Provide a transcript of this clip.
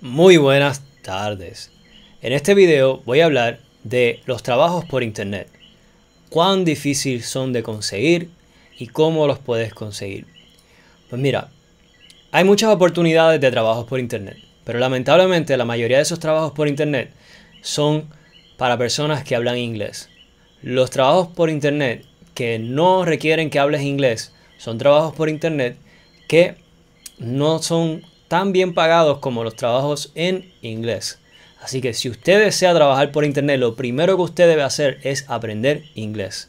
Muy buenas tardes. En este video voy a hablar de los trabajos por internet, cuán difícil son de conseguir y cómo los puedes conseguir. Pues mira, hay muchas oportunidades de trabajos por internet, pero lamentablemente la mayoría de esos trabajos por internet son para personas que hablan inglés. Los trabajos por internet que no requieren que hables inglés son trabajos por internet que no son tan bien pagados como los trabajos en inglés. Así que si usted desea trabajar por internet, lo primero que usted debe hacer es aprender inglés.